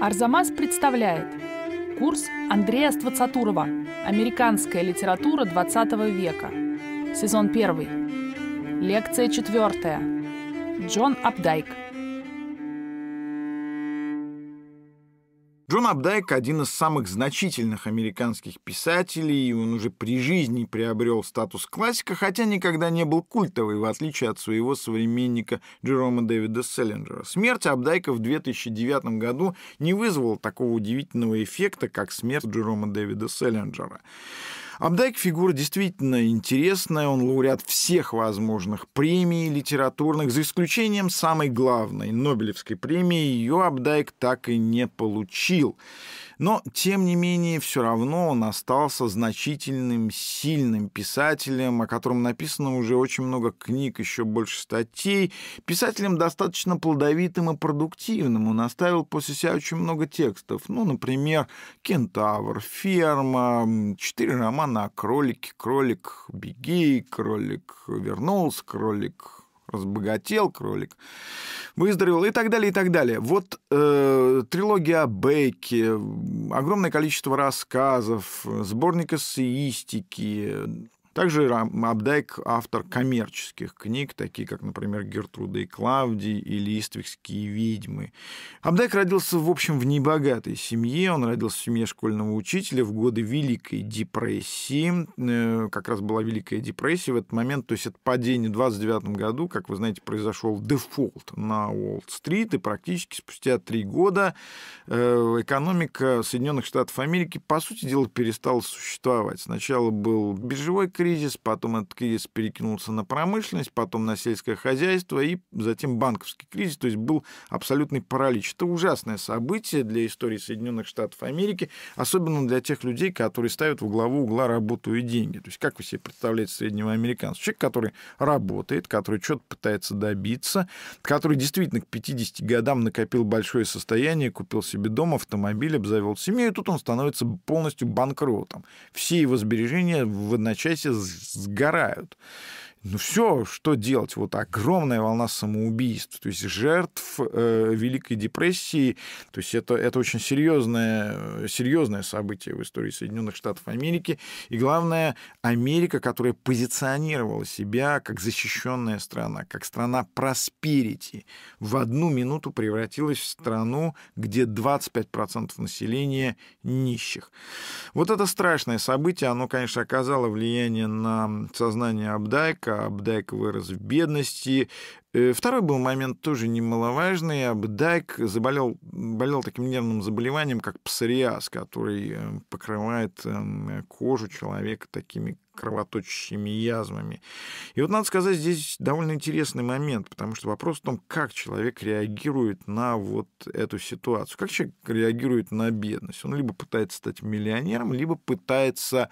Арзамас представляет курс Андрея Ствацатурова «Американская литература XX века». Сезон 1. Лекция 4. Джон Апдайк. Джон Абдайк – один из самых значительных американских писателей, и он уже при жизни приобрел статус классика, хотя никогда не был культовый, в отличие от своего современника Джерома Дэвида Селлинджера. Смерть Абдайка в 2009 году не вызвала такого удивительного эффекта, как смерть Джерома Дэвида Селлинджера. Абдайк фигура действительно интересная, он лауреат всех возможных премий литературных, за исключением самой главной, Нобелевской премии, ее Абдайк так и не получил. Но, тем не менее, все равно он остался значительным, сильным писателем, о котором написано уже очень много книг, еще больше статей. Писателем достаточно плодовитым и продуктивным. Он оставил после себя очень много текстов. Ну, например, «Кентавр», «Ферма», четыре романа о кролике, «Кролик беги», «Кролик вернулся», «Кролик разбогател кролик, выздоровел и так далее, и так далее. Вот э, трилогия Бейки огромное количество рассказов, сборник эссеистики, также Абдайк — автор коммерческих книг, такие как, например, «Гертруда и Клавди или «Иствикские ведьмы». Абдайк родился, в общем, в небогатой семье. Он родился в семье школьного учителя в годы Великой депрессии. Э, как раз была Великая депрессия в этот момент, то есть это падение в 29 году, как вы знаете, произошел дефолт на Уолл-стрит, и практически спустя три года э, экономика Соединенных Штатов Америки, по сути дела, перестала существовать. Сначала был биржевой кризис, потом этот кризис перекинулся на промышленность, потом на сельское хозяйство и затем банковский кризис. То есть был абсолютный паралич. Это ужасное событие для истории Соединенных Штатов Америки, особенно для тех людей, которые ставят в главу угла работу и деньги. То есть как вы себе представляете среднего американца? Человек, который работает, который что-то пытается добиться, который действительно к 50 годам накопил большое состояние, купил себе дом, автомобиль, обзавел семью, и тут он становится полностью банкротом. Все его сбережения в одночасье сгорают ну все, что делать? Вот огромная волна самоубийств, то есть жертв э, Великой депрессии, то есть это, это очень серьезное, э, серьезное событие в истории Соединенных Штатов Америки. И главное, Америка, которая позиционировала себя как защищенная страна, как страна просперити, в одну минуту превратилась в страну, где 25% населения нищих. Вот это страшное событие, оно, конечно, оказало влияние на сознание Абдайка, пока Абдек вырос в бедности, Э, второй был момент тоже немаловажный. Абдайк заболел болел таким нервным заболеванием, как псориаз, который э, покрывает эм, кожу человека такими кровоточащими язвами. И вот надо сказать, здесь довольно интересный момент, потому что вопрос в том, как человек реагирует на вот эту ситуацию, как человек реагирует на бедность. Он либо пытается стать миллионером, либо пытается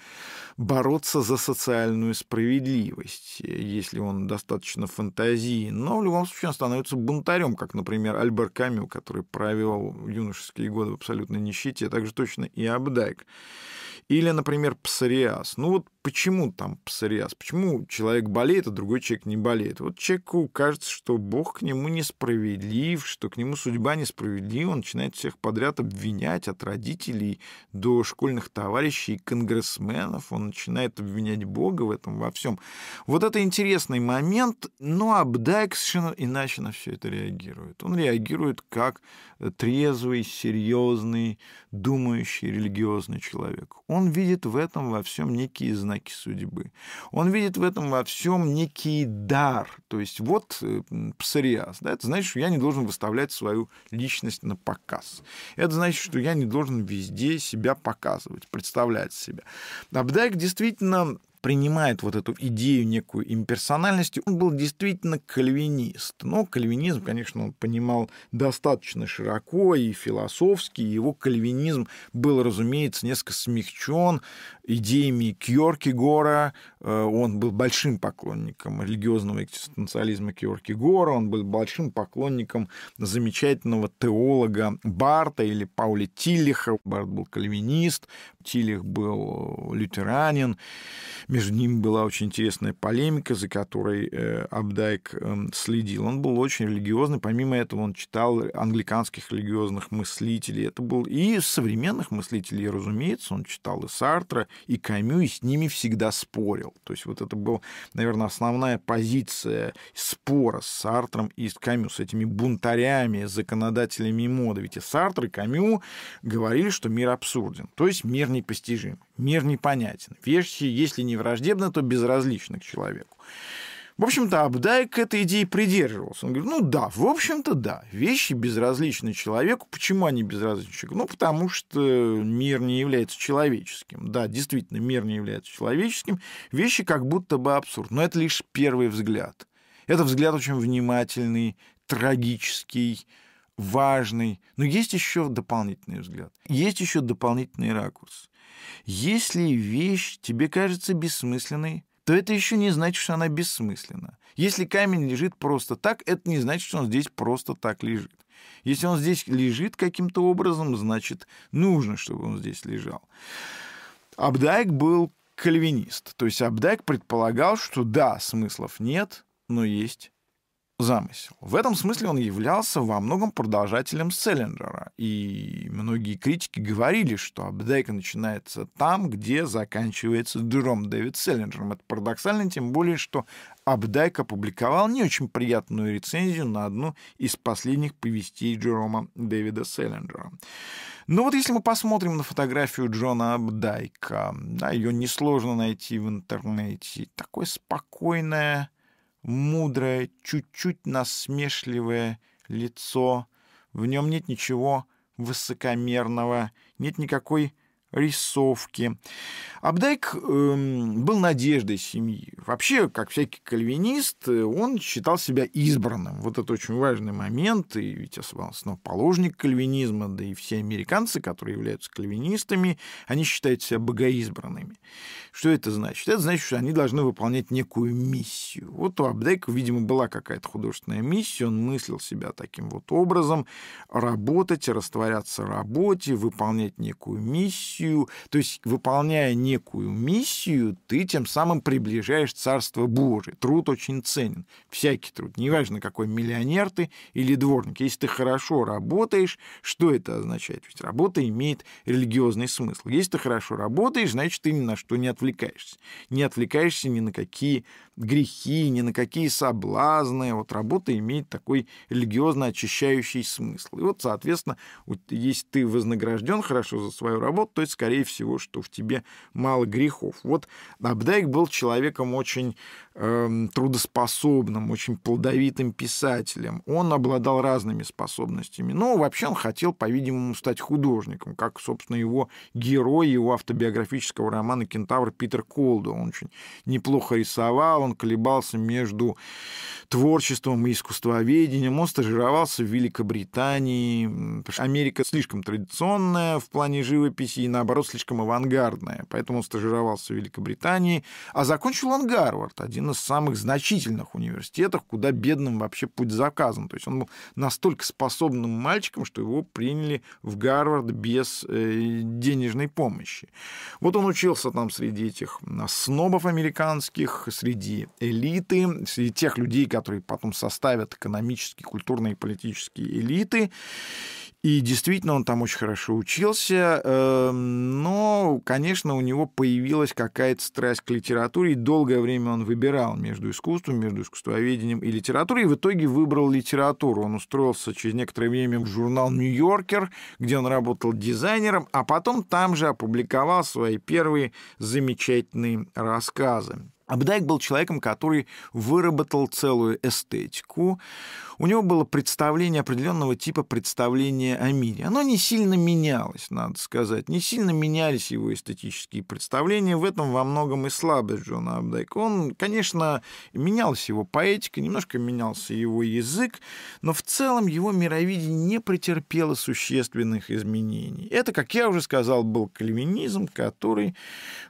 бороться за социальную справедливость, если он достаточно фантазийный но в любом случае он становится бунтарем, как, например, Альбер Камю, который провел юношеские годы в абсолютной нищете, а также точно и Абдайк. Или, например, псориаз. Ну вот почему там псориаз? Почему человек болеет, а другой человек не болеет? Вот человеку кажется, что Бог к нему несправедлив, что к нему судьба несправедлива, он начинает всех подряд обвинять от родителей до школьных товарищей конгрессменов, он начинает обвинять Бога в этом во всем. Вот это интересный момент, но Абдайк совершенно иначе на все это реагирует. Он реагирует как э, трезвый, серьезный, думающий, религиозный человек. Он видит в этом во всем некие знаки судьбы. Он видит в этом во всем некий дар. То есть вот э, псориаз. Да, это значит, что я не должен выставлять свою личность на показ. Это значит, что я не должен везде себя показывать, представлять себя. Абдайк действительно принимает вот эту идею некую имперсональности. Он был действительно кальвинист. Но кальвинизм, конечно, он понимал достаточно широко и философски. И его кальвинизм был, разумеется, несколько смягчен идеями Кьоркигора. Э, он был большим поклонником религиозного экзистенциализма Кьоркигора. Он был большим поклонником замечательного теолога Барта или Пауля Тиллиха. Барт был кальвинист, Тилих был лютеранин. Между ними была очень интересная полемика, за которой э, Абдайк эм, следил. Он был очень религиозный. Помимо этого, он читал англиканских религиозных мыслителей. Это был и современных мыслителей, разумеется. Он читал и Сартра, и Камю, и с ними всегда спорил. То есть вот это была, наверное, основная позиция спора с Сартром и с Камю, с этими бунтарями, законодателями моды. Ведь и Сартр, и Камю говорили, что мир абсурден. То есть мир непостижим, мир непонятен. Вещи, если не враждебны, то безразличны к человеку. В общем-то, Абдай этой идеи придерживался. Он говорит, ну да, в общем-то, да, вещи безразличны человеку. Почему они безразличны Ну, потому что мир не является человеческим. Да, действительно, мир не является человеческим. Вещи как будто бы абсурд. Но это лишь первый взгляд. Это взгляд очень внимательный, трагический, важный. Но есть еще дополнительный взгляд. Есть еще дополнительный ракурс. Если вещь тебе кажется бессмысленной, то это еще не значит, что она бессмысленна. Если камень лежит просто так, это не значит, что он здесь просто так лежит. Если он здесь лежит каким-то образом, значит, нужно, чтобы он здесь лежал. Абдайк был кальвинист. То есть Абдайк предполагал, что да, смыслов нет, но есть замысел. В этом смысле он являлся во многом продолжателем Селлинджера, и многие критики говорили, что Абдейка начинается там, где заканчивается Джером Дэвид Селлинджером. Это парадоксально, тем более, что Абдайк опубликовал не очень приятную рецензию на одну из последних повестей Джерома Дэвида Селлинджера. Но вот если мы посмотрим на фотографию Джона Абдайка, да, ее несложно найти в интернете, такое спокойное мудрое, чуть-чуть насмешливое лицо. В нем нет ничего высокомерного, нет никакой рисовки. Абдайк эм, был надеждой семьи. Вообще, как всякий кальвинист, э, он считал себя избранным. Вот это очень важный момент, и ведь основоположник кальвинизма, да и все американцы, которые являются кальвинистами, они считают себя богоизбранными. Что это значит? Это значит, что они должны выполнять некую миссию. Вот у Абдайка, видимо, была какая-то художественная миссия, он мыслил себя таким вот образом, работать, растворяться в работе, выполнять некую миссию, миссию, то есть выполняя некую миссию, ты тем самым приближаешь Царство Божие. Труд очень ценен, всякий труд, неважно, какой миллионер ты или дворник. Если ты хорошо работаешь, что это означает? ведь работа имеет религиозный смысл. Если ты хорошо работаешь, значит, ты ни на что не отвлекаешься. Не отвлекаешься ни на какие грехи, ни на какие соблазны. Вот работа имеет такой религиозно очищающий смысл. И вот, соответственно, если ты вознагражден хорошо за свою работу, то есть скорее всего, что в тебе мало грехов. Вот Абдайк был человеком очень Эм, трудоспособным, очень плодовитым писателем. Он обладал разными способностями. Но вообще он хотел, по-видимому, стать художником, как, собственно, его герой его автобиографического романа «Кентавр» Питер Колду. Он очень неплохо рисовал, он колебался между творчеством и искусствоведением. Он стажировался в Великобритании. Америка слишком традиционная в плане живописи и, наоборот, слишком авангардная. Поэтому он стажировался в Великобритании, а закончил он Гарвард, один один из самых значительных университетов, куда бедным вообще путь заказан. То есть он был настолько способным мальчиком, что его приняли в Гарвард без э, денежной помощи. Вот он учился там среди этих а, снобов американских, среди элиты, среди тех людей, которые потом составят экономические, культурные и политические элиты. И действительно, он там очень хорошо учился, эм, но, конечно, у него появилась какая-то страсть к литературе, и долгое время он выбирал выбирал между искусством, между искусствоведением и литературой, и в итоге выбрал литературу. Он устроился через некоторое время в журнал «Нью-Йоркер», где он работал дизайнером, а потом там же опубликовал свои первые замечательные рассказы. Абдайк был человеком, который выработал целую эстетику. У него было представление определенного типа представления о мире. Оно не сильно менялось, надо сказать. Не сильно менялись его эстетические представления. В этом во многом и слабость Джона Абдайка. Он, конечно, менялась его поэтика, немножко менялся его язык, но в целом его мировидение не претерпело существенных изменений. Это, как я уже сказал, был кальвинизм, который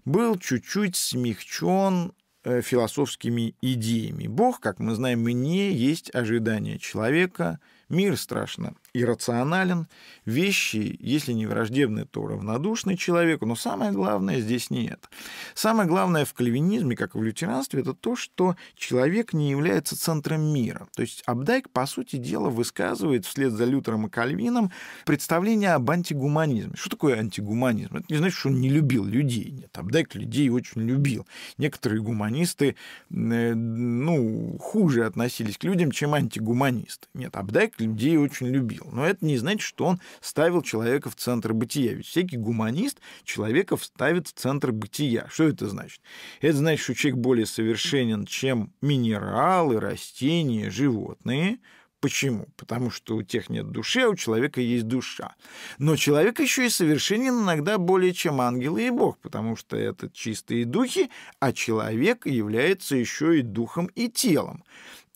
был чуть-чуть смягчен Э, философскими идеями. Бог, как мы знаем, не есть ожидание человека, мир страшно иррационален, вещи, если не враждебны, то равнодушны человеку, но самое главное здесь не это. Самое главное в кальвинизме, как и в лютеранстве, это то, что человек не является центром мира. То есть Абдайк, по сути дела, высказывает вслед за Лютером и Кальвином представление об антигуманизме. Что такое антигуманизм? Это не значит, что он не любил людей. Нет, Абдайк людей очень любил. Некоторые гуманисты, э, ну, хуже относились к людям, чем антигуманисты. Нет, Абдайк людей очень любил смысл. Но это не значит, что он ставил человека в центр бытия. Ведь всякий гуманист человека ставит в центр бытия. Что это значит? Это значит, что человек более совершенен, чем минералы, растения, животные, Почему? Потому что у тех нет души, а у человека есть душа. Но человек еще и совершенен иногда более, чем ангелы и Бог, потому что это чистые духи, а человек является еще и духом и телом.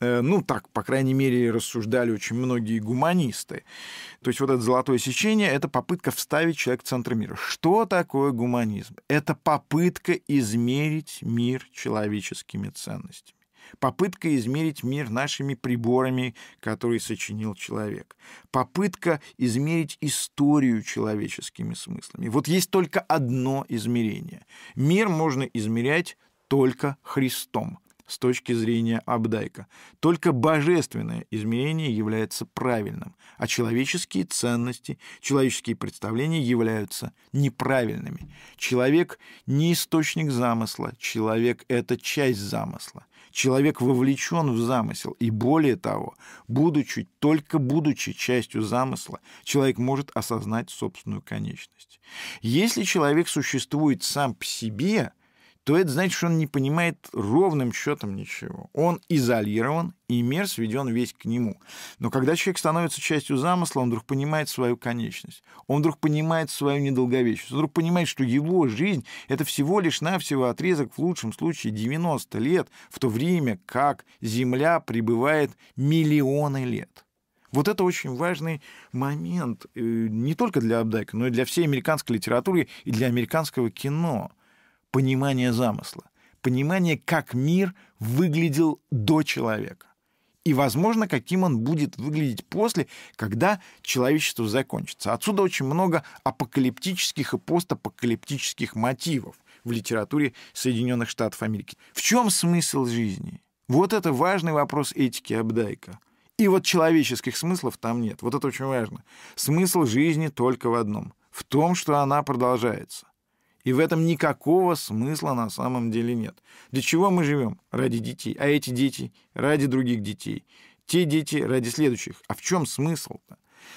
Э, ну, так, по крайней мере, рассуждали очень многие гуманисты. То есть вот это золотое сечение — это попытка вставить человека в центр мира. Что такое гуманизм? Это попытка измерить мир человеческими ценностями. Попытка измерить мир нашими приборами, которые сочинил человек. Попытка измерить историю человеческими смыслами. Вот есть только одно измерение. Мир можно измерять только Христом с точки зрения Абдайка. Только божественное измерение является правильным, а человеческие ценности, человеческие представления являются неправильными. Человек не источник замысла, человек — это часть замысла. Человек вовлечен в замысел, и более того, будучи, только будучи частью замысла, человек может осознать собственную конечность. Если человек существует сам по себе — то это значит, что он не понимает ровным счетом ничего. Он изолирован, и мир сведен весь к нему. Но когда человек становится частью замысла, он вдруг понимает свою конечность, он вдруг понимает свою недолговечность, он вдруг понимает, что его жизнь — это всего лишь навсего отрезок, в лучшем случае, 90 лет, в то время как Земля пребывает миллионы лет. Вот это очень важный момент э, не только для Абдайка, но и для всей американской литературы и для американского кино понимание замысла, понимание, как мир выглядел до человека и, возможно, каким он будет выглядеть после, когда человечество закончится. Отсюда очень много апокалиптических и постапокалиптических мотивов в литературе Соединенных Штатов Америки. В чем смысл жизни? Вот это важный вопрос этики Абдайка. И вот человеческих смыслов там нет. Вот это очень важно. Смысл жизни только в одном. В том, что она продолжается. И в этом никакого смысла на самом деле нет. Для чего мы живем? Ради детей. А эти дети ради других детей. Те дети ради следующих. А в чем смысл-то?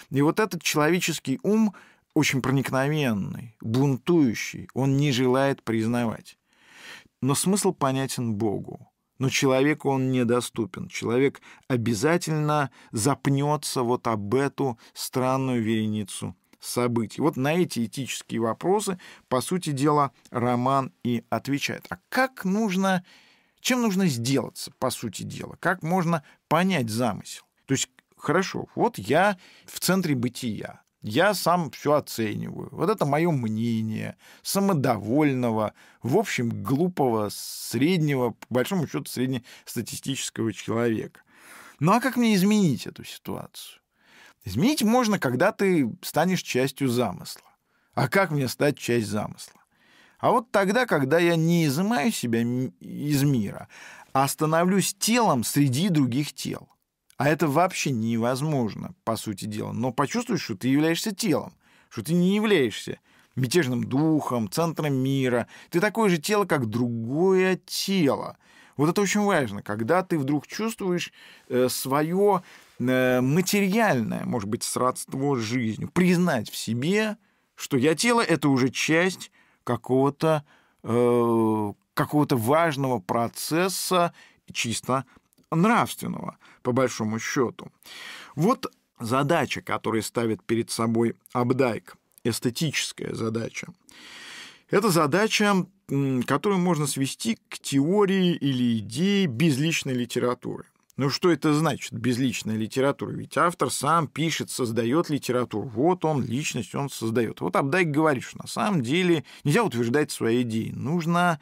И вот этот человеческий ум очень проникновенный, бунтующий, он не желает признавать. Но смысл понятен Богу. Но человеку он недоступен. Человек обязательно запнется вот об эту странную вереницу событий. Вот на эти этические вопросы, по сути дела, роман и отвечает. А как нужно, чем нужно сделаться, по сути дела? Как можно понять замысел? То есть, хорошо, вот я в центре бытия, я сам все оцениваю. Вот это мое мнение самодовольного, в общем, глупого, среднего, по большому счету, среднестатистического человека. Ну а как мне изменить эту ситуацию? Изменить можно, когда ты станешь частью замысла. А как мне стать часть замысла? А вот тогда, когда я не изымаю себя из мира, а становлюсь телом среди других тел. А это вообще невозможно, по сути дела. Но почувствуешь, что ты являешься телом, что ты не являешься мятежным духом, центром мира. Ты такое же тело, как другое тело. Вот это очень важно, когда ты вдруг чувствуешь э, свое Э, материальное, может быть, сродство с жизнью. Признать в себе, что я тело — это уже часть какого-то э, какого-то важного процесса чисто нравственного, по большому счету. Вот задача, которую ставит перед собой Абдайк, эстетическая задача. Это задача, которую можно свести к теории или идее безличной литературы. Ну что это значит, безличная литература? Ведь автор сам пишет, создает литературу. Вот он, личность, он создает. Вот Абдайк говорит, что на самом деле нельзя утверждать свои идеи. Нужно...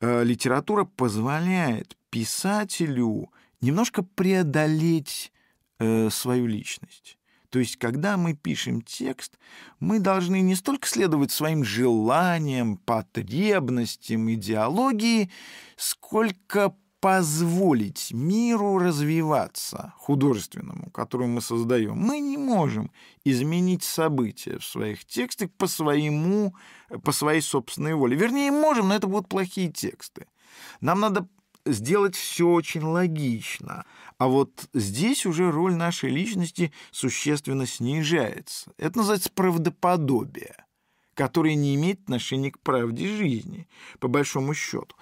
Э, литература позволяет писателю немножко преодолеть э, свою личность. То есть, когда мы пишем текст, мы должны не столько следовать своим желаниям, потребностям, идеологии, сколько позволить миру развиваться художественному, который мы создаем. Мы не можем изменить события в своих текстах по, своему, по своей собственной воле. Вернее, можем, но это будут плохие тексты. Нам надо сделать все очень логично. А вот здесь уже роль нашей личности существенно снижается. Это называется правдоподобие который не имеет отношения к правде жизни, по большому счету.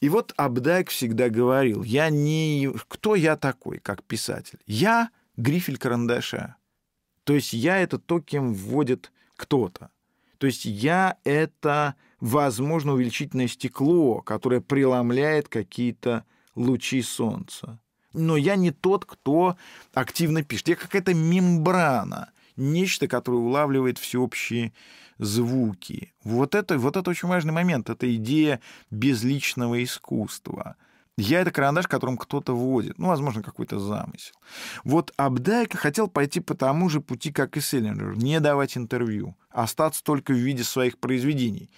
И вот Абдайк всегда говорил, я не... Кто я такой, как писатель? Я грифель карандаша. То есть я это то, кем вводит кто-то. То есть я это, возможно, увеличительное стекло, которое преломляет какие-то лучи солнца. Но я не тот, кто активно пишет. Я какая-то мембрана, нечто, которое улавливает всеобщие звуки. Вот это, вот это очень важный момент, это идея безличного искусства. Я — это карандаш, которым кто-то вводит. Ну, возможно, какой-то замысел. Вот Абдайка хотел пойти по тому же пути, как и Селлинджер. Не давать интервью. Остаться только в виде своих произведений.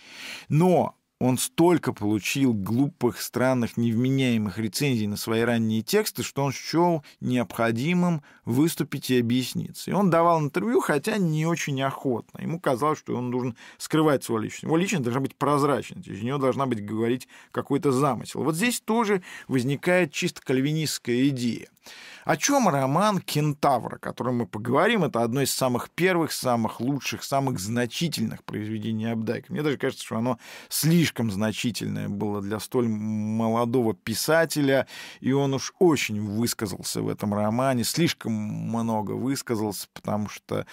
Но он столько получил глупых, странных, невменяемых рецензий на свои ранние тексты, что он счел необходимым выступить и объясниться. И он давал интервью, хотя не очень охотно. Ему казалось, что он должен скрывать свою личность. Его личность должна быть прозрачной, из нее должна быть говорить какой-то замысел. Вот здесь тоже возникает чисто кальвинистская идея. О чем роман Кентавра, о котором мы поговорим, это одно из самых первых, самых лучших, самых значительных произведений Абдайка. Мне даже кажется, что оно слишком значительное было для столь молодого писателя, и он уж очень высказался в этом романе, слишком много высказался, потому что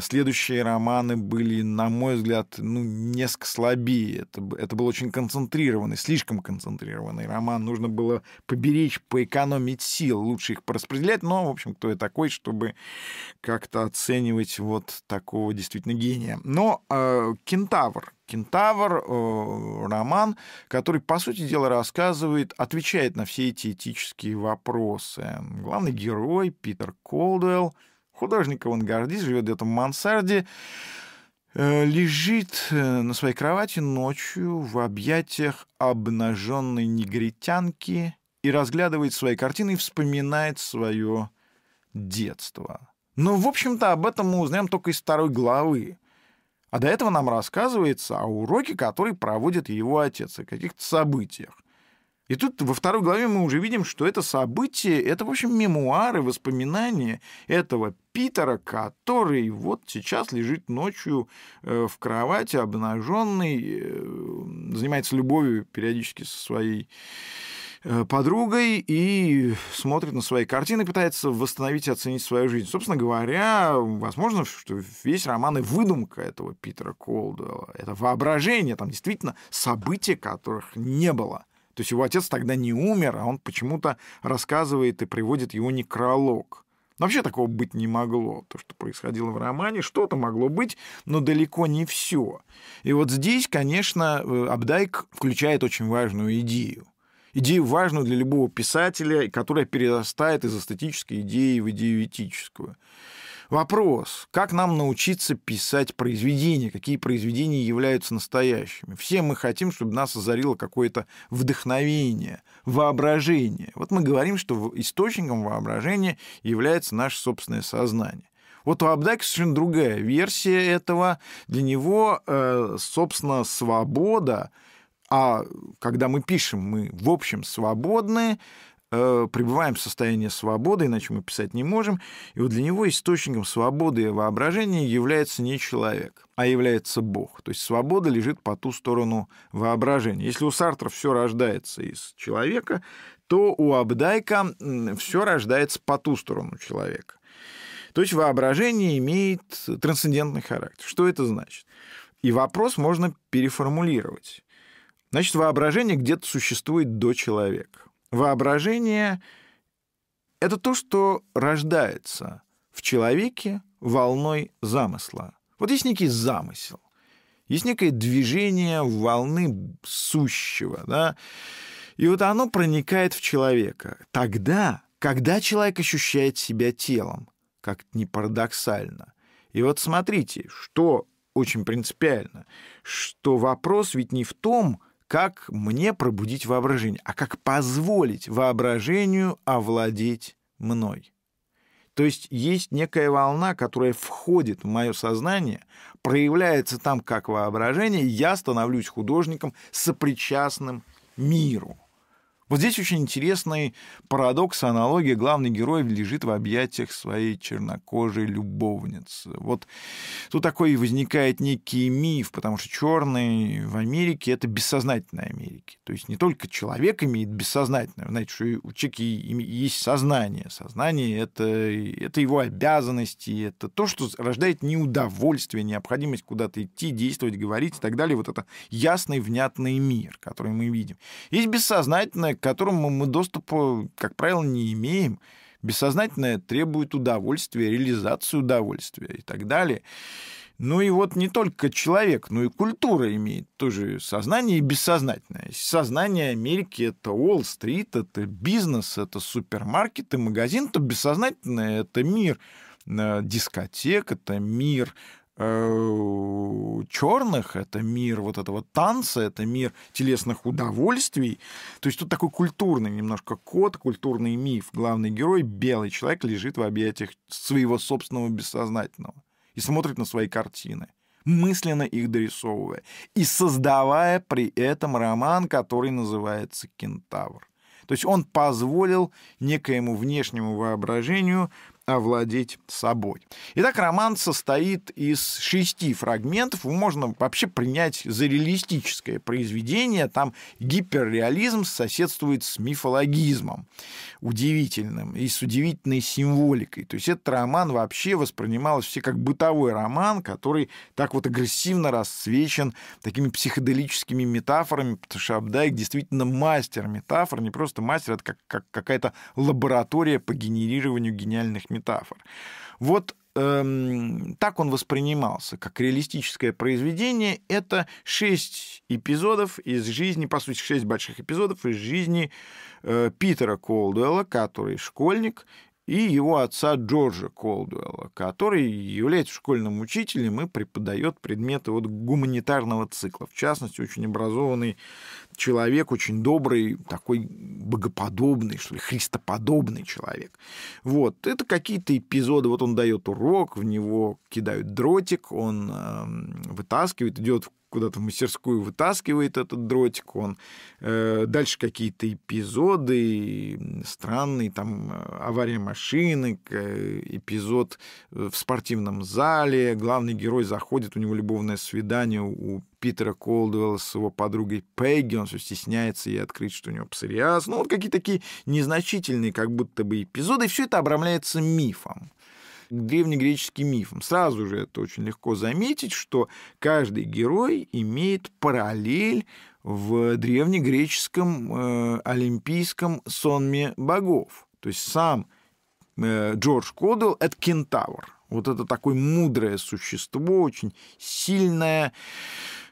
следующие романы были, на мой взгляд, ну, несколько слабее. Это, это был очень концентрированный, слишком концентрированный роман. Нужно было поберечь, поэкономить сил, лучше их пораспределять, но, в общем, кто я такой, чтобы как-то оценивать вот такого действительно гения. Но э, «Кентавр», Кентавр, э, роман, который, по сути дела, рассказывает, отвечает на все эти этические вопросы. Главный герой Питер Колдуэлл, художник авангардист, живет где-то в мансарде, э, лежит э, на своей кровати ночью в объятиях обнаженной негритянки, и разглядывает свои картины и вспоминает свое детство. Но, ну, в общем-то, об этом мы узнаем только из второй главы. А до этого нам рассказывается о уроке, который проводит его отец, о каких-то событиях. И тут во второй главе мы уже видим, что это событие, это, в общем, мемуары, воспоминания этого Питера, который вот сейчас лежит ночью э, в кровати, обнаженный, э, занимается любовью периодически со своей Э, подругой и смотрит на свои картины, пытается восстановить и оценить свою жизнь. Собственно говоря, возможно, что весь роман и выдумка этого Питера Колдуэлла. Это воображение, там действительно события, которых не было. То есть его отец тогда не умер, а он почему-то рассказывает и приводит его некролог. вообще такого быть не могло. То, что происходило в романе, что-то могло быть, но далеко не все. И вот здесь, конечно, э, Абдайк включает очень важную идею идею важную для любого писателя, которая перерастает из эстетической идеи в идею этическую. Вопрос, как нам научиться писать произведения, какие произведения являются настоящими. Все мы хотим, чтобы нас озарило какое-то вдохновение, воображение. Вот мы говорим, что источником воображения является наше собственное сознание. Вот у Абдаки совершенно другая версия этого. Для него, э, собственно, свобода а когда мы пишем, мы в общем свободны, э, пребываем в состоянии свободы, иначе мы писать не можем. И вот для него источником свободы и воображения является не человек, а является Бог. То есть свобода лежит по ту сторону воображения. Если у Сартра все рождается из человека, то у Абдайка все рождается по ту сторону человека. То есть воображение имеет трансцендентный характер. Что это значит? И вопрос можно переформулировать. Значит, воображение где-то существует до человека. Воображение — это то, что рождается в человеке волной замысла. Вот есть некий замысел, есть некое движение волны сущего, да, и вот оно проникает в человека. Тогда, когда человек ощущает себя телом, как не парадоксально. И вот смотрите, что очень принципиально, что вопрос ведь не в том, как мне пробудить воображение, а как позволить воображению овладеть мной. То есть есть некая волна, которая входит в мое сознание, проявляется там как воображение, и я становлюсь художником, сопричастным миру. Вот здесь очень интересный парадокс, аналогия. Главный герой лежит в объятиях своей чернокожей любовницы. Вот тут такой возникает некий миф, потому что черные в Америке — это бессознательная Америка. То есть не только человек имеет бессознательное, знаете, что у человека есть сознание. Сознание — это, это его обязанности, это то, что рождает неудовольствие, необходимость куда-то идти, действовать, говорить и так далее. Вот это ясный, внятный мир, который мы видим. Есть бессознательное, к которому мы доступа, как правило, не имеем. Бессознательное требует удовольствия, реализации удовольствия и так далее. Ну и вот не только человек, но и культура имеет тоже сознание и бессознательное. Сознание Америки — это Уолл-стрит, это бизнес, это супермаркет и магазин, то бессознательное — это мир э, дискотек, это мир Э, черных, это мир вот этого танца, это мир телесных удовольствий. То есть тут такой культурный немножко код, культурный миф. Главный герой, белый человек, лежит в объятиях своего собственного бессознательного и смотрит на свои картины мысленно их дорисовывая и создавая при этом роман, который называется «Кентавр». То есть он позволил некоему внешнему воображению овладеть собой. Итак, роман состоит из шести фрагментов. Его можно вообще принять за реалистическое произведение. Там гиперреализм соседствует с мифологизмом удивительным и с удивительной символикой. То есть этот роман вообще воспринимался все как бытовой роман, который так вот агрессивно рассвечен такими психоделическими метафорами, потому что Абдайк действительно мастер метафор, не просто мастер, это а как, как какая-то лаборатория по генерированию гениальных этих метафор. Вот эм, так он воспринимался, как реалистическое произведение. Это шесть эпизодов из жизни, по сути, шесть больших эпизодов из жизни э, Питера Колдуэлла, который школьник, и его отца Джорджа Колдуэлла, который является школьным учителем и преподает предметы вот гуманитарного цикла. В частности, очень образованный человек, очень добрый, такой богоподобный, что ли, христоподобный человек. Вот, это какие-то эпизоды. Вот он дает урок, в него кидают дротик, он э, вытаскивает, идет в куда-то в мастерскую вытаскивает этот дротик, он э, дальше какие-то эпизоды странные, там э, авария машины, э, эпизод э, в спортивном зале, главный герой заходит, у него любовное свидание у Питера Колдуэлла с его подругой Пегги, он все стесняется ей открыть, что у него псориаз, ну вот какие-то такие незначительные как будто бы эпизоды, и все это обрамляется мифом древнегреческим мифам. Сразу же это очень легко заметить, что каждый герой имеет параллель в древнегреческом э, олимпийском сонме богов. То есть сам э, Джордж Кодел — это кентавр. Вот это такое мудрое существо, очень сильное,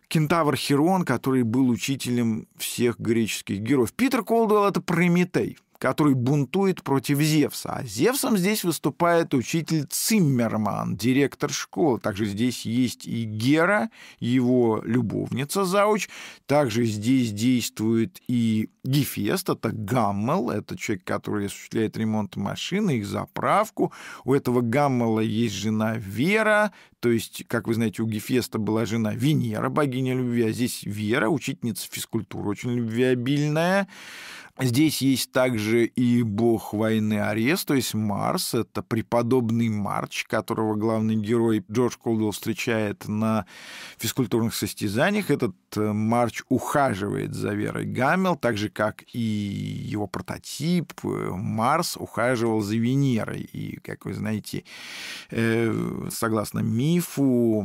кентавр Херон, который был учителем всех греческих героев. Питер Колдуэлл — это Прометей который бунтует против Зевса. А Зевсом здесь выступает учитель Циммерман, директор школы. Также здесь есть и Гера, его любовница зауч. Также здесь действует и Гефест, это Гаммел, это человек, который осуществляет ремонт машины, их заправку. У этого Гаммела есть жена Вера, то есть, как вы знаете, у Гефеста была жена Венера, богиня любви, а здесь Вера, учительница физкультуры, очень любвеобильная. Здесь есть также и бог войны Арес, то есть Марс. Это преподобный Марч, которого главный герой Джордж Колдуэлл встречает на физкультурных состязаниях. Этот э, Марч ухаживает за Верой Гаммел, так же, как и его прототип э, Марс ухаживал за Венерой. И, как вы знаете, э, согласно ми мифу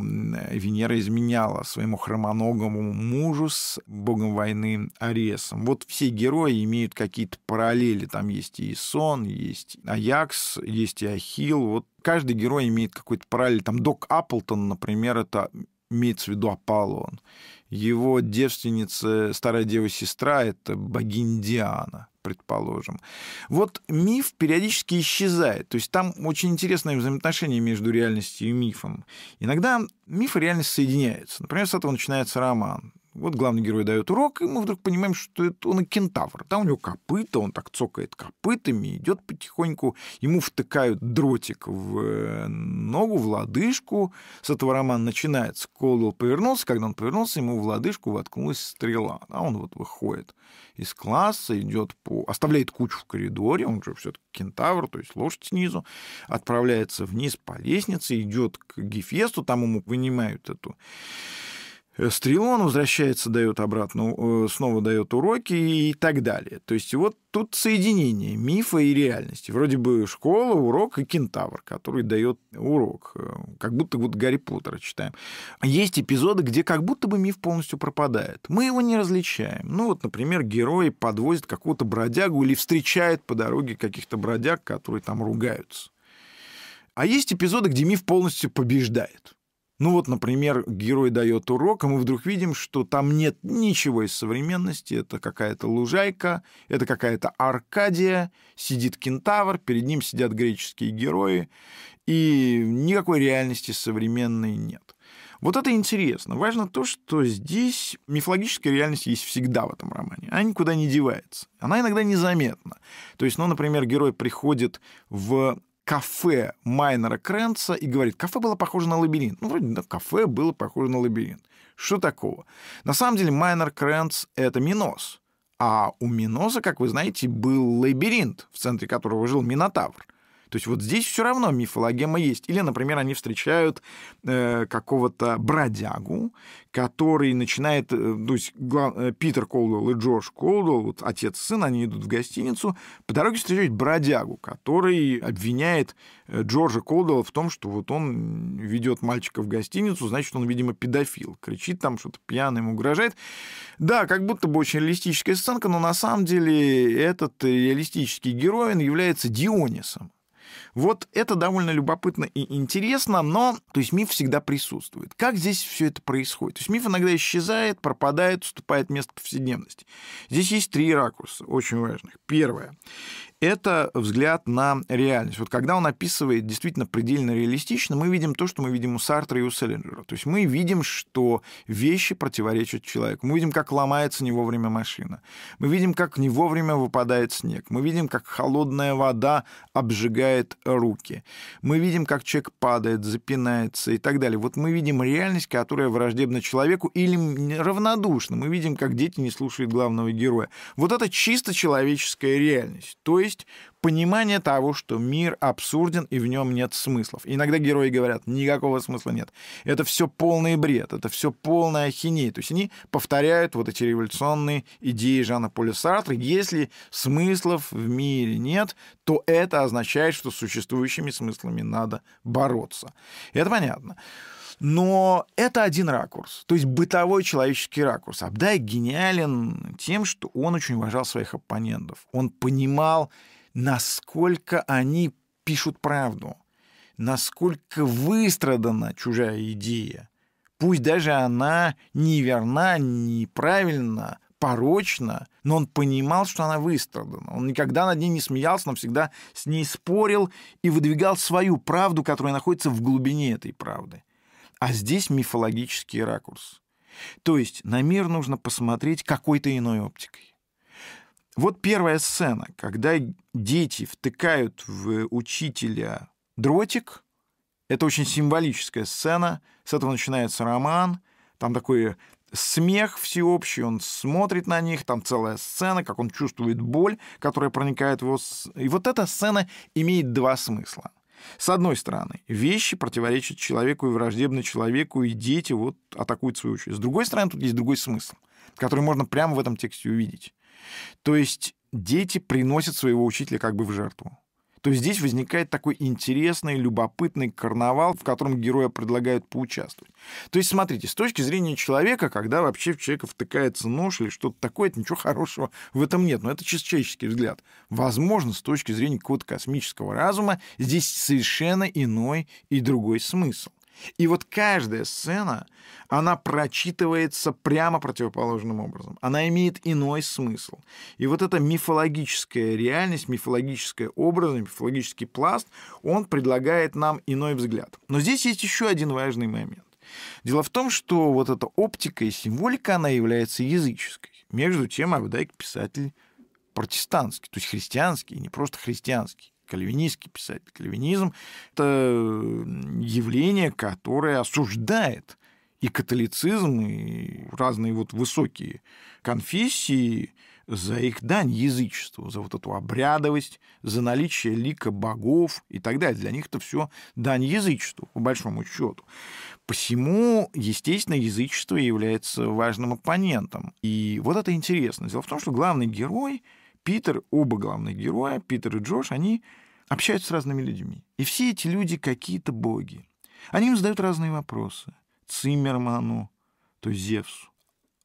Венера изменяла своему хромоногому мужу с богом войны Аресом. Вот все герои имеют какие-то параллели. Там есть и Исон, есть Аякс, есть и Ахил. Вот каждый герой имеет какой-то параллель. Там Док Апплтон, например, это имеется в виду Аполлон. Его девственница, старая дева-сестра, это богиня Диана предположим. Вот миф периодически исчезает. То есть там очень интересное взаимоотношение между реальностью и мифом. Иногда миф и реальность соединяются. Например, с этого начинается роман. Вот главный герой дает урок, и мы вдруг понимаем, что это он и кентавр. Там у него копыта, он так цокает копытами, идет потихоньку, ему втыкают дротик в э, ногу, в лодыжку. С начинает, роман начинается. повернулся, когда он повернулся, ему в лодыжку воткнулась стрела. А он вот выходит из класса, идет по... оставляет кучу в коридоре, он же все-таки кентавр, то есть лошадь снизу, отправляется вниз по лестнице, идет к Гефесту, там ему вынимают эту Э, стрелу возвращается, дает обратно, э, снова дает уроки и так далее. То есть вот тут соединение мифа и реальности. Вроде бы школа, урок и кентавр, который дает урок. Э, как будто вот Гарри Поттера читаем. Есть эпизоды, где как будто бы миф полностью пропадает. Мы его не различаем. Ну вот, например, герой подвозит какого-то бродягу или встречает по дороге каких-то бродяг, которые там ругаются. А есть эпизоды, где миф полностью побеждает. Ну вот, например, герой дает урок, и мы вдруг видим, что там нет ничего из современности. Это какая-то лужайка, это какая-то Аркадия, сидит кентавр, перед ним сидят греческие герои, и никакой реальности современной нет. Вот это интересно. Важно то, что здесь мифологическая реальность есть всегда в этом романе. Она никуда не девается. Она иногда незаметна. То есть, ну, например, герой приходит в кафе Майнера Крэнса и говорит, кафе было похоже на лабиринт. Ну, вроде, да, кафе было похоже на лабиринт. Что такого? На самом деле Майнер Крэнс — это Минос. А у Миноса, как вы знаете, был лабиринт, в центре которого жил Минотавр. То есть вот здесь все равно мифологема есть. Или, например, они встречают э, какого-то бродягу, который начинает... Э, ну, то есть глав, э, Питер Колдуэлл и Джордж Колдуэлл, вот отец и сын, они идут в гостиницу, по дороге встречают бродягу, который обвиняет э, Джорджа Колдуэлла в том, что вот он ведет мальчика в гостиницу, значит, он, видимо, педофил. Кричит там, что-то пьяный ему угрожает. Да, как будто бы очень реалистическая сценка, но на самом деле этот реалистический герой является Дионисом. Вот это довольно любопытно и интересно, но то есть миф всегда присутствует. Как здесь все это происходит? То есть миф иногда исчезает, пропадает, уступает место повседневности. Здесь есть три ракурса очень важных. Первое это взгляд на реальность. Вот когда он описывает действительно предельно реалистично, мы видим то, что мы видим у Сартра и у Селлинджера. То есть мы видим, что вещи противоречат человеку. Мы видим, как ломается не вовремя машина. Мы видим, как не вовремя выпадает снег. Мы видим, как холодная вода обжигает руки. Мы видим, как человек падает, запинается и так далее. Вот мы видим реальность, которая враждебна человеку или равнодушна. Мы видим, как дети не слушают главного героя. Вот это чисто человеческая реальность. То есть есть понимание того, что мир абсурден и в нем нет смыслов. Иногда герои говорят, никакого смысла нет. Это все полный бред, это все полная ахинея. То есть они повторяют вот эти революционные идеи Жана Поля Сартра. Если смыслов в мире нет, то это означает, что с существующими смыслами надо бороться. И это понятно. Но это один ракурс, то есть бытовой человеческий ракурс. Абдай гениален тем, что он очень уважал своих оппонентов. Он понимал, насколько они пишут правду, насколько выстрадана чужая идея. Пусть даже она неверна, неправильна, порочно, но он понимал, что она выстрадана. Он никогда над ней не смеялся, но всегда с ней спорил и выдвигал свою правду, которая находится в глубине этой правды. А здесь мифологический ракурс. То есть на мир нужно посмотреть какой-то иной оптикой. Вот первая сцена, когда дети втыкают в учителя дротик. Это очень символическая сцена. С этого начинается роман. Там такой смех всеобщий, он смотрит на них, там целая сцена, как он чувствует боль, которая проникает в его... И вот эта сцена имеет два смысла – с одной стороны, вещи противоречат человеку и враждебны человеку, и дети вот атакуют свою участь. С другой стороны, тут есть другой смысл, который можно прямо в этом тексте увидеть. То есть дети приносят своего учителя как бы в жертву то здесь возникает такой интересный, любопытный карнавал, в котором героя предлагают поучаствовать. То есть, смотрите, с точки зрения человека, когда вообще в человека втыкается нож или что-то такое, это ничего хорошего в этом нет. Но это чисто человеческий взгляд. Возможно, с точки зрения какого-то космического разума, здесь совершенно иной и другой смысл. И вот каждая сцена, она прочитывается прямо противоположным образом. Она имеет иной смысл. И вот эта мифологическая реальность, мифологическая образ, мифологический пласт, он предлагает нам иной взгляд. Но здесь есть еще один важный момент. Дело в том, что вот эта оптика и символика, она является языческой. Между тем, Абдайк писатель протестантский, то есть христианский, не просто христианский кальвинистский писатель. Кальвинизм — это явление, которое осуждает и католицизм, и разные вот высокие конфессии за их дань язычеству, за вот эту обрядовость, за наличие лика богов и так далее. Для них это все дань язычеству, по большому счету. Посему, естественно, язычество является важным оппонентом. И вот это интересно. Дело в том, что главный герой — Питер, оба главных героя, Питер и Джош, они общаются с разными людьми. И все эти люди какие-то боги. Они им задают разные вопросы. Циммерману, то есть Зевсу,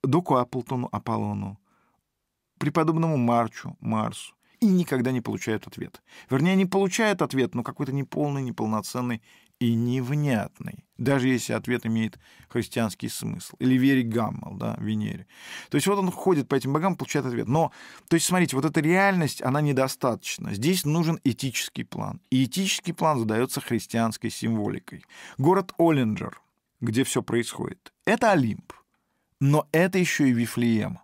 Доку Аплтону, Аполлону, преподобному Марчу, Марсу. И никогда не получают ответ. Вернее, они получают ответ, но какой-то неполный, неполноценный, и невнятный, даже если ответ имеет христианский смысл. Или Вере Гаммал, да, Венере. То есть вот он ходит по этим богам, получает ответ. Но, то есть, смотрите, вот эта реальность, она недостаточна. Здесь нужен этический план. И этический план задается христианской символикой. Город Оллинджер, где все происходит, это Олимп. Но это еще и Вифлеем.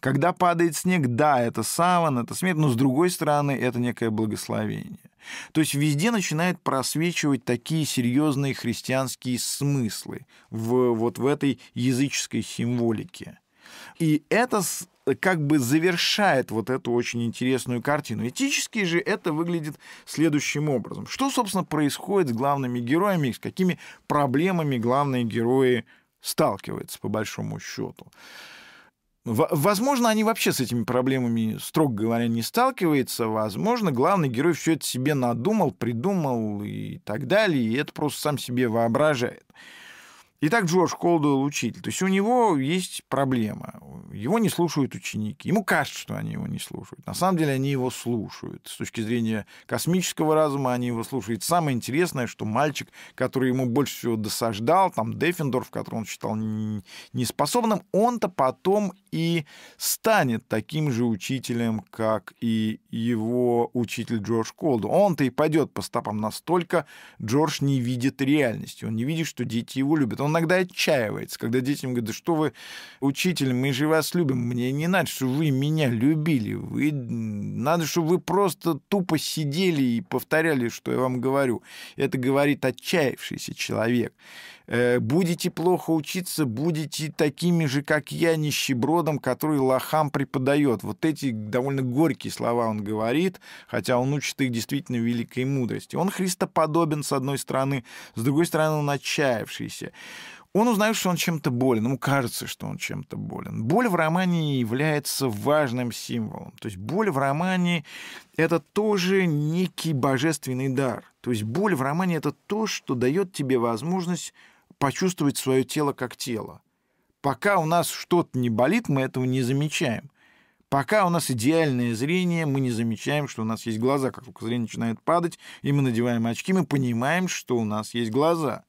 Когда падает снег, да, это саван, это смерть, но с другой стороны, это некое благословение. То есть везде начинают просвечивать такие серьезные христианские смыслы в, вот в этой языческой символике. И это как бы завершает вот эту очень интересную картину. Этически же это выглядит следующим образом. Что, собственно, происходит с главными героями, с какими проблемами главные герои сталкиваются, по большому счету. Возможно, они вообще с этими проблемами, строго говоря, не сталкиваются. Возможно, главный герой все это себе надумал, придумал и так далее, и это просто сам себе воображает. Итак, Джордж Колдуэлл учитель. То есть у него есть проблема. Его не слушают ученики. Ему кажется, что они его не слушают. На самом деле они его слушают. С точки зрения космического разума они его слушают. Самое интересное, что мальчик, который ему больше всего досаждал, там Деффендорф, который он считал неспособным, он-то потом и станет таким же учителем, как и его учитель Джордж Колду. Он-то и пойдет по стопам настолько, Джордж не видит реальности, он не видит, что дети его любят. Он иногда отчаивается, когда детям говорят, да что вы, учитель, мы же вас любим, мне не надо, что вы меня любили, вы... надо, чтобы вы просто тупо сидели и повторяли, что я вам говорю. Это говорит отчаявшийся человек. Э, будете плохо учиться, будете такими же, как я, нищебродом, который лохам преподает. Вот эти довольно горькие слова он говорит, хотя он учит их действительно великой мудрости. Он христоподобен, с одной стороны, с другой стороны, он отчаявшийся. Он узнает, что он чем-то болен, ему кажется, что он чем-то болен. Боль в романе является важным символом. То есть боль в романе — это тоже некий божественный дар. То есть боль в романе — это то, что дает тебе возможность почувствовать свое тело как тело. Пока у нас что-то не болит, мы этого не замечаем. Пока у нас идеальное зрение, мы не замечаем, что у нас есть глаза. Как только зрение начинает падать, и мы надеваем очки, мы понимаем, что у нас есть глаза.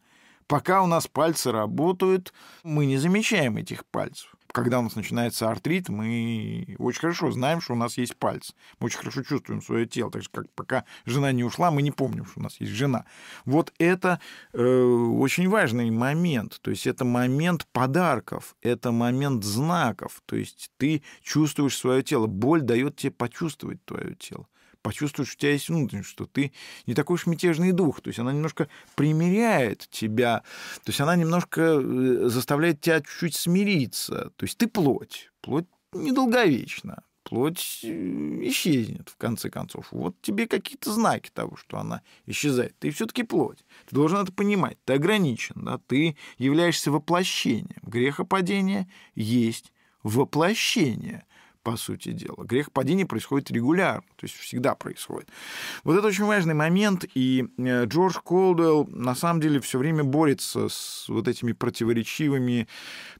Пока у нас пальцы работают, мы не замечаем этих пальцев когда у нас начинается артрит, мы очень хорошо знаем, что у нас есть пальцы. Мы очень хорошо чувствуем свое тело. Так же, как пока жена не ушла, мы не помним, что у нас есть жена. Вот это э, очень важный момент. То есть это момент подарков, это момент знаков. То есть ты чувствуешь свое тело. Боль дает тебе почувствовать твое тело почувствуешь, что у тебя есть внутренний, что ты не такой уж мятежный дух. То есть она немножко примеряет тебя, то есть она немножко э, заставляет тебя чуть-чуть смириться. То есть ты плоть. Плоть недолговечна. Плоть э, исчезнет, в конце концов. Вот тебе какие-то знаки того, что она исчезает. Ты все таки плоть. Ты должен это понимать. Ты ограничен. Да? Ты являешься воплощением. Грехопадение есть воплощение – по сути дела. Грех падения происходит регулярно, то есть всегда происходит. Вот это очень важный момент, и э, Джордж Колдуэлл на самом деле все время борется с вот этими противоречивыми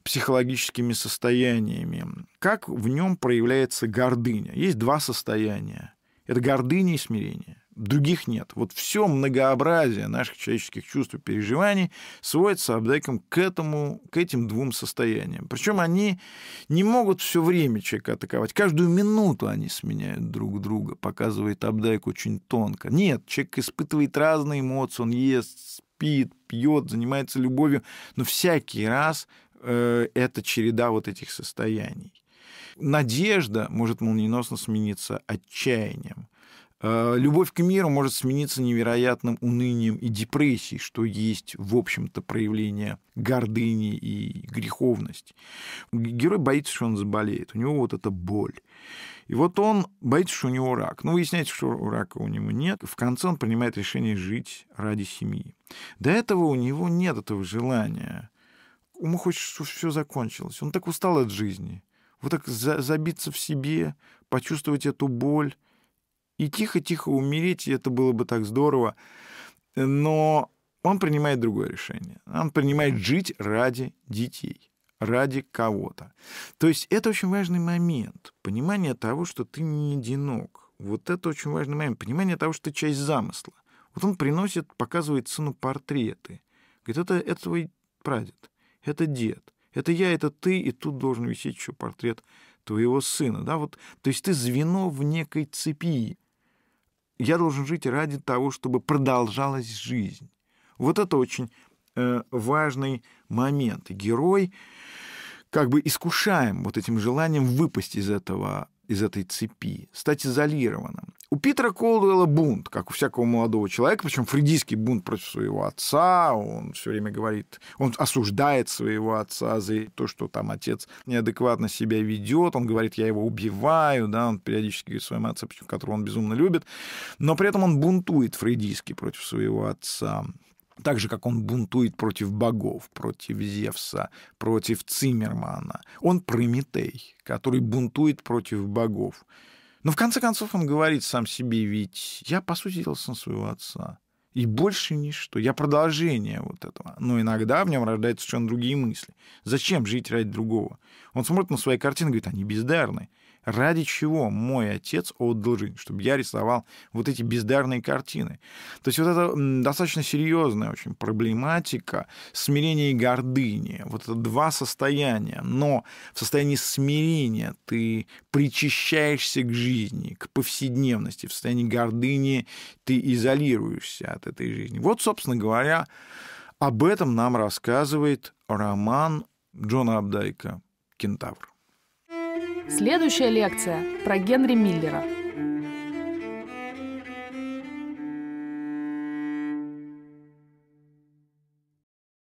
психологическими состояниями. Как в нем проявляется гордыня? Есть два состояния. Это гордыня и смирение других нет. Вот все многообразие наших человеческих чувств и переживаний сводится Абдеком к, этому, к этим двум состояниям. Причем они не могут все время человека атаковать. Каждую минуту они сменяют друг друга, показывает Абдек очень тонко. Нет, человек испытывает разные эмоции, он ест, спит, пьет, занимается любовью, но всякий раз э, это череда вот этих состояний. Надежда может молниеносно смениться отчаянием – а, любовь к миру может смениться невероятным унынием и депрессией, что есть, в общем-то, проявление гордыни и греховности. Герой боится, что он заболеет, у него вот эта боль. И вот он боится, что у него рак. Ну, выясняется, что рака у него нет. В конце он принимает решение жить ради семьи. До этого у него нет этого желания. Ему хочется, чтобы все закончилось. Он так устал от жизни. Вот так забиться в себе, почувствовать эту боль, и тихо-тихо умереть, и это было бы так здорово. Но он принимает другое решение. Он принимает жить ради детей, ради кого-то. То есть это очень важный момент, понимание того, что ты не одинок. Вот это очень важный момент, понимание того, что ты часть замысла. Вот он приносит, показывает сыну портреты. Говорит, это, это твой прадед, это дед, это я, это ты, и тут должен висеть еще портрет твоего сына. Да? Вот, то есть ты звено в некой цепи, я должен жить ради того, чтобы продолжалась жизнь. Вот это очень э, важный момент. И герой как бы искушаем вот этим желанием выпасть из этого из этой цепи, стать изолированным. У Питера Колдуэлла бунт, как у всякого молодого человека, причем фридийский бунт против своего отца, он все время говорит, он осуждает своего отца за то, что там отец неадекватно себя ведет, он говорит, я его убиваю, да, он периодически говорит своему отцу, которого он безумно любит, но при этом он бунтует фридийский против своего отца так же, как он бунтует против богов, против Зевса, против Циммермана. Он Прометей, который бунтует против богов. Но в конце концов он говорит сам себе, ведь я, по сути дела, сын своего отца. И больше ничто. Я продолжение вот этого. Но иногда в нем рождаются совершенно другие мысли. Зачем жить ради другого? Он смотрит на свои картины и говорит, они бездарные. Ради чего мой отец отдал жизнь? Чтобы я рисовал вот эти бездарные картины. То есть вот это достаточно серьезная очень проблематика смирения и гордыни. Вот это два состояния. Но в состоянии смирения ты причащаешься к жизни, к повседневности. В состоянии гордыни ты изолируешься от этой жизни. Вот, собственно говоря, об этом нам рассказывает роман Джона Абдайка «Кентавр». Следующая лекция про Генри Миллера –